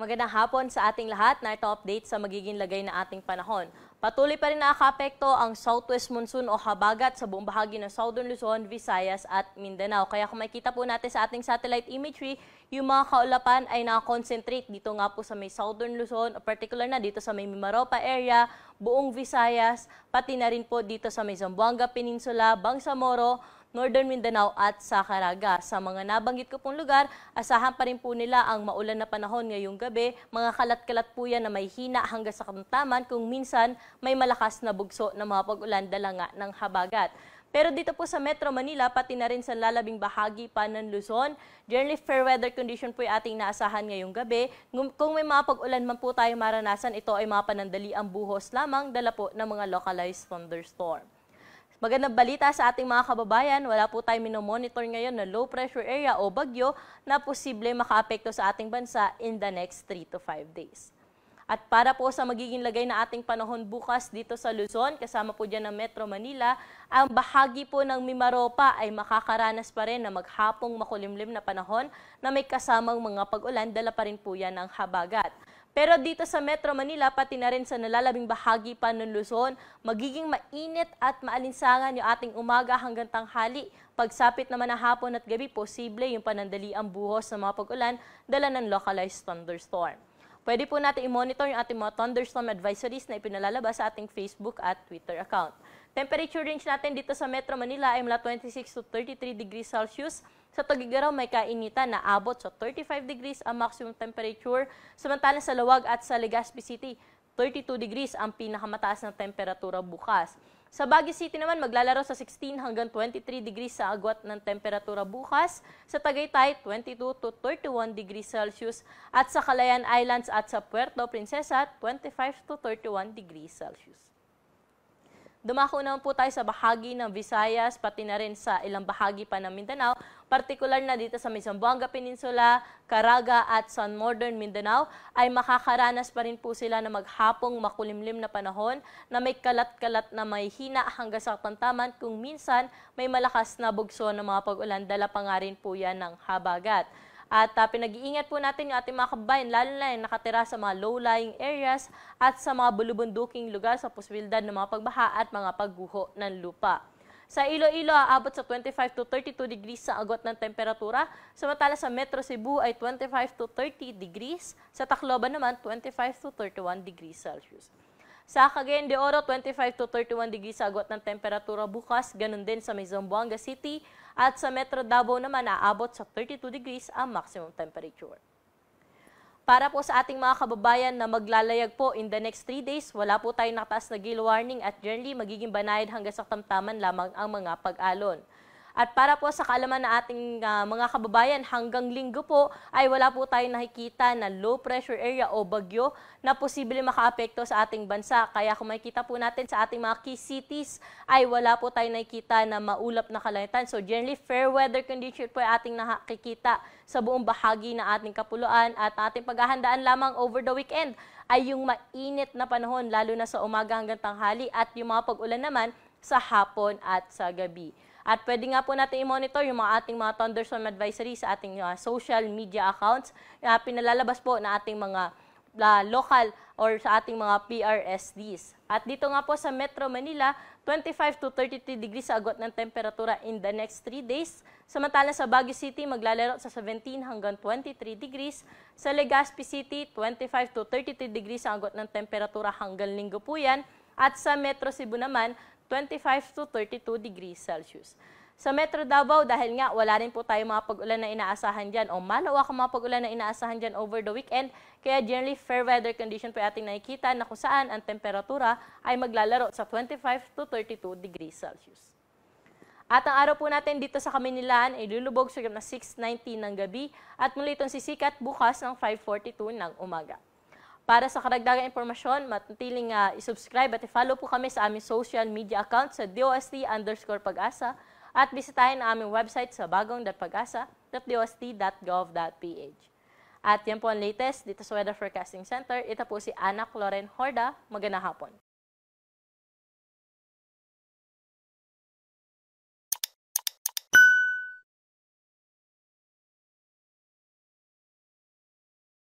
Magandang hapon sa ating lahat. Narito update sa magiging lagay na ating panahon. Patuloy pa rin nakakapekto ang southwest monsoon o habagat sa buong bahagi ng Southern Luzon, Visayas at Mindanao. Kaya kung makikita po natin sa ating satellite imagery, yung mga kaulapan ay nakakonsentrate dito nga po sa may Southern Luzon, particular na dito sa may Mimaropa area, buong Visayas, pati na rin po dito sa may Zamboanga Peninsula, Bangsamoro, Northern Mindanao at sa Caraga. Sa mga nabanggit ko pong lugar, asahan pa rin po nila ang maulan na panahon ngayong gabi. Mga kalat-kalat po yan na may hina hanggang sa kamtaman kung minsan may malakas na bugso na mga pag-ulan dala ng habagat. Pero dito po sa Metro Manila, pati na rin sa lalabing bahagi pa ng Luzon, generally fair weather condition po yung ating naasahan ngayong gabi. Kung may mga pag-ulan man po tayo maranasan, ito ay mga panandali ang buhos lamang dala po ng mga localized thunderstorm. Magandang balita sa ating mga kababayan, wala po tayong minomonitor ngayon na low pressure area o bagyo na posible makaapekto sa ating bansa in the next 3 to 5 days. At para po sa magiging lagay na ating panahon bukas dito sa Luzon, kasama po dyan ng Metro Manila, ang bahagi po ng Mimaropa ay makakaranas pa rin na maghapong makulimlim na panahon na may kasamang mga pag-ulan, dala pa rin po yan ng habagat. Pero dito sa Metro Manila, pati na rin sa nalalabing bahagi pa ng Luzon, magiging mainit at maalinsangan yung ating umaga hanggang tanghali. Pagsapit naman ng hapon at gabi, posible yung panandali ang buhos ng mga pag-ulan dala ng localized thunderstorm. Pwede po natin i-monitor yung ating mga thunderstorm advisories na ipinalalabas sa ating Facebook at Twitter account. Temperature range natin dito sa Metro Manila ay mula 26 to 33 degrees Celsius. Sa Tagigaraw, may kainitan na abot sa 35 degrees ang maximum temperature. Samantala sa Lawag at sa Legazpi City, 32 degrees ang pinakamataas na temperatura bukas. Sa Baguio City naman, maglalaro sa 16 hanggang 23 degrees sa agwat ng temperatura bukas. Sa Tagaytay, 22 to 31 degrees Celsius. At sa Calayan Islands at sa Puerto Princesa, 25 to 31 degrees Celsius. Dumako naman po tayo sa bahagi ng Visayas, pati na rin sa ilang bahagi pa ng Mindanao, partikular na dito sa Mizambuanga Peninsula, Caraga at San Modern Mindanao, ay makakaranas pa rin po sila na maghapong makulimlim na panahon na may kalat-kalat na may hina hanggang sa pantaman kung minsan may malakas na bugso ng mga pag-ulan. Dala pa nga rin po yan ng habagat. At uh, pinag-iingat po natin yung ating mga kabayan, lalo na yung nakatira sa mga low-lying areas at sa mga bulubunduking lugar sa posibilidad ng mga pagbaha at mga pagguho ng lupa. Sa Iloilo, aabot sa 25 to 32 degrees sa agot ng temperatura. Samantala sa Metro Cebu ay 25 to 30 degrees. Sa Tacloban naman, 25 to 31 degrees Celsius. Sa Cagayan de Oro, 25 to 31 degrees sa agwat ng temperatura bukas, ganun din sa may City at sa Metro Davao naman aabot sa 32 degrees ang maximum temperature. Para po sa ating mga kababayan na maglalayag po in the next 3 days, wala po tayong nakataas na gale warning at generally magiging banayad hanggang sa tamtaman lamang ang mga pag-alon. At para po sa kaalaman na ating uh, mga kababayan, hanggang linggo po ay wala po tayong nakikita na low pressure area o bagyo na posibleng makaapekto sa ating bansa. Kaya kung makikita po natin sa ating mga key cities ay wala po tayong nakikita na maulap na kalangitan. So generally fair weather condition po ay ating nakikita sa buong bahagi na ating kapuluan at ating paghahandaan lamang over the weekend ay yung mainit na panahon lalo na sa umaga hanggang tanghali at yung mga pag-ulan naman sa hapon at sa gabi. At pwede nga po natin i-monitor yung mga ating mga thunderstorm advisory sa ating uh, social media accounts uh, pinalalabas po na ating mga uh, local or sa ating mga PRSDs. At dito nga po sa Metro Manila, 25 to 33 degrees sa agot ng temperatura in the next 3 days. Samantala sa Baguio City, maglalaro sa 17 hanggang 23 degrees. Sa Legazpi City, 25 to 33 degrees sa agot ng temperatura hanggang linggo po yan. At sa Metro Cebu naman, 25 to 32 degrees Celsius. Sa Metro Davao, dahil nga wala rin po tayo mga pag-ulan na inaasahan dyan o malawak ang mga pag-ulan na inaasahan dyan over the weekend, kaya generally fair weather condition po ating nakikita na kung saan ang temperatura ay maglalaro sa 25 to 32 degrees Celsius. At ang araw po natin dito sa Kaminilaan ay lulubog sa na 6.19 ng gabi at muli itong sisikat bukas ng 5.42 ng umaga. Para sa karagdagang impormasyon, matatiling uh, ah, isubscribe at i-follow po kami sa aming social media account sa DOST underscore pag-asa at bisitahin ang aming website sa bagongpag At yan po ang latest dito sa Weather Forecasting Center. Ito po si Ana Cloren Horda. Magandang hapon.